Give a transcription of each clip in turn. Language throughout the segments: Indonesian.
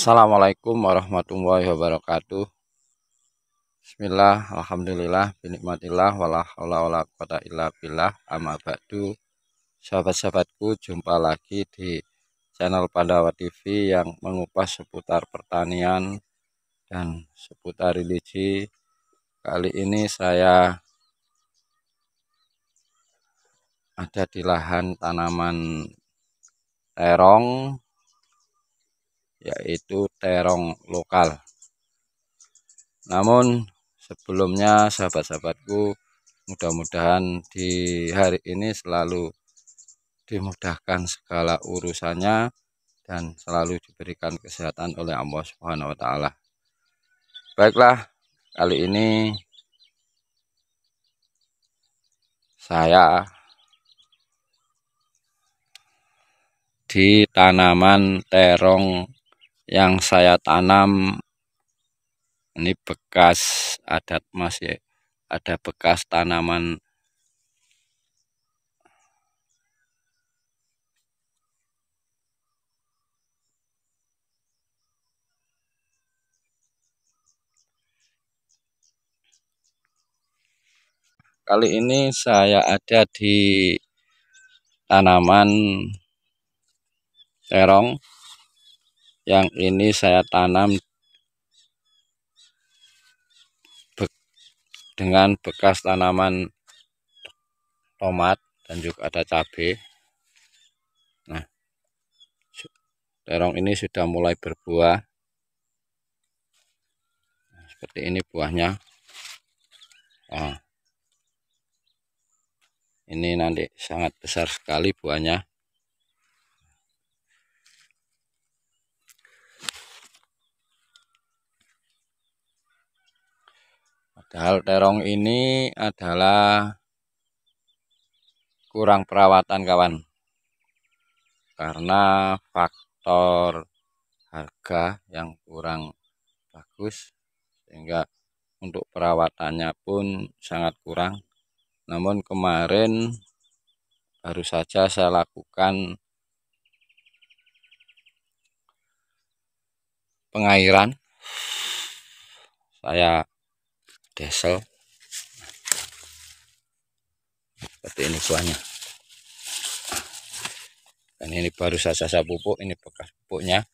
Assalamualaikum warahmatullahi wabarakatuh Bismillah, Alhamdulillah, binikmatillah, wala haula illa billah, amma ba'du Sahabat-sahabatku, jumpa lagi di channel Pandawa TV yang mengupas seputar pertanian dan seputar religi Kali ini saya ada di lahan tanaman terong yaitu terong lokal namun sebelumnya sahabat-sahabatku mudah-mudahan di hari ini selalu dimudahkan segala urusannya dan selalu diberikan kesehatan oleh Allah Subhanahu wa taala. Baiklah, kali ini saya di tanaman terong yang saya tanam ini bekas adat masih ya, ada bekas tanaman kali ini saya ada di tanaman terong yang ini saya tanam dengan bekas tanaman tomat dan juga ada cabai nah terong ini sudah mulai berbuah nah, seperti ini buahnya oh. ini nanti sangat besar sekali buahnya Padahal terong ini adalah kurang perawatan kawan. Karena faktor harga yang kurang bagus sehingga untuk perawatannya pun sangat kurang. Namun kemarin baru saja saya lakukan pengairan saya diesel seperti ini buahnya dan ini baru saja pupuk ini bekas pupuknya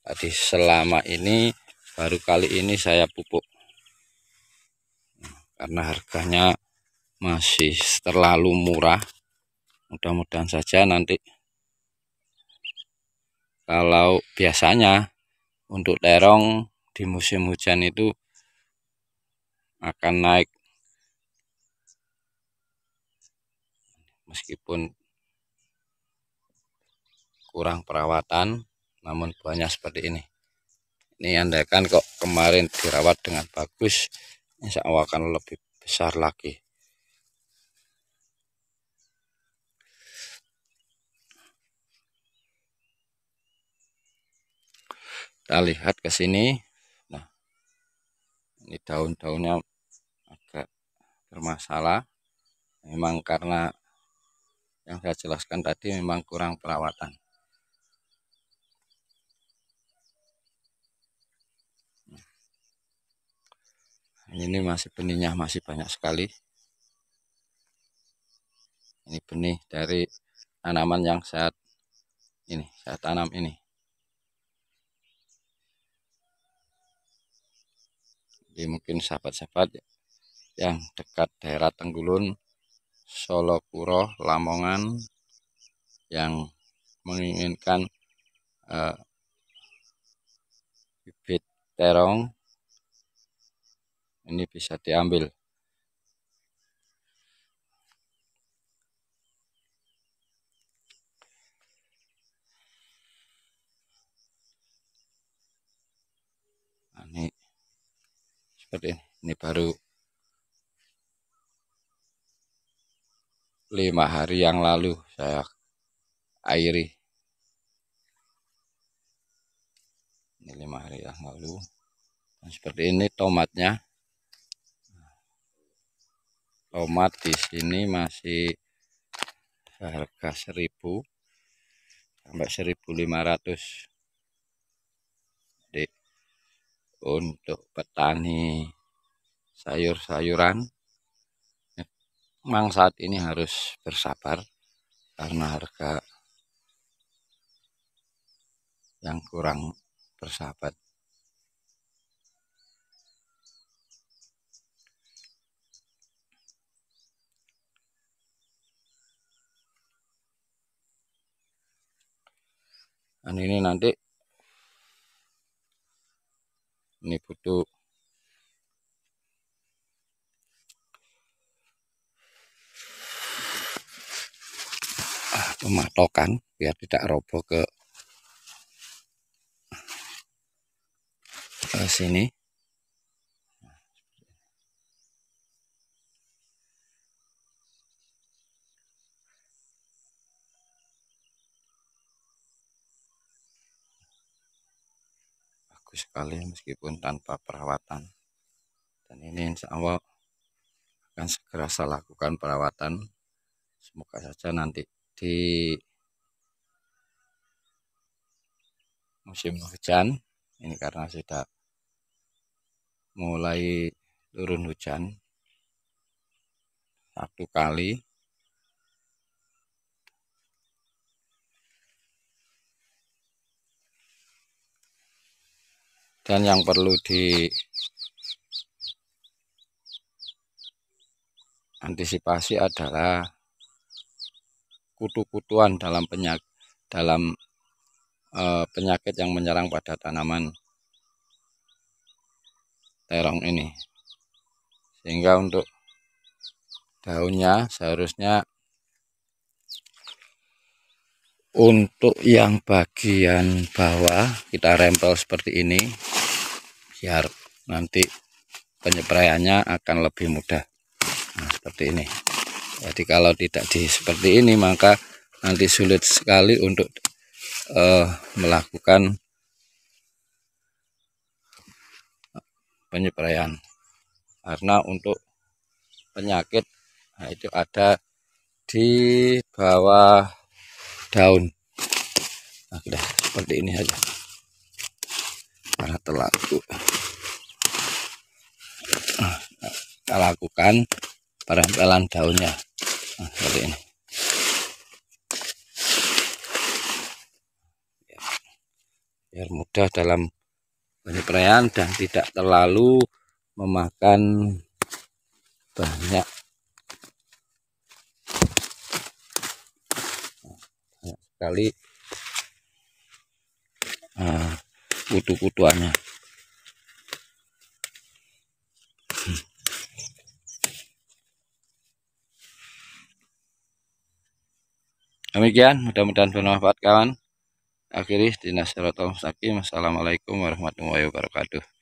tadi selama ini baru kali ini saya pupuk karena harganya masih terlalu murah mudah-mudahan saja nanti kalau biasanya untuk terong di musim hujan itu akan naik meskipun kurang perawatan namun buahnya seperti ini ini andaikan kok kemarin dirawat dengan bagus insya Allah akan lebih besar lagi kita lihat ke sini ini daun-daunnya agak bermasalah memang karena yang saya jelaskan tadi memang kurang perawatan nah, ini masih benihnya masih banyak sekali ini benih dari tanaman yang saat ini saya tanam ini Jadi mungkin sahabat-sahabat yang dekat daerah Tenggulun, Solo Puro, Lamongan yang menginginkan eh, bibit terong ini bisa diambil seperti ini baru lima hari yang lalu saya airi ini lima hari yang lalu nah, seperti ini tomatnya tomat di sini masih harga seribu sampai seribu lima ratus untuk petani sayur-sayuran memang saat ini harus bersabar karena harga yang kurang bersahabat dan ini nanti ini putu ah, pematokan biar tidak roboh ke eh, sini bagus sekali meskipun tanpa perawatan dan ini insya Allah akan segera saya lakukan perawatan semoga saja nanti di musim hujan ini karena sudah mulai turun hujan satu kali dan yang perlu di antisipasi adalah kutu-kutuan dalam penyakit dalam e, penyakit yang menyerang pada tanaman terong ini sehingga untuk daunnya seharusnya untuk yang bagian bawah kita rempel seperti ini biar nanti penyepraiannya akan lebih mudah nah, seperti ini jadi kalau tidak di seperti ini maka nanti sulit sekali untuk uh, melakukan penyepraian karena untuk penyakit nah itu ada di bawah daun nah, seperti ini saja para telaku kita lakukan perempelan daunnya nah, seperti ini biar mudah dalam penyeprayan dan tidak terlalu memakan banyak nah, banyak sekali kutu-kutuannya demikian mudah-mudahan bermanfaat kawan akhiri dinasirotol saki, assalamualaikum warahmatullahi wabarakatuh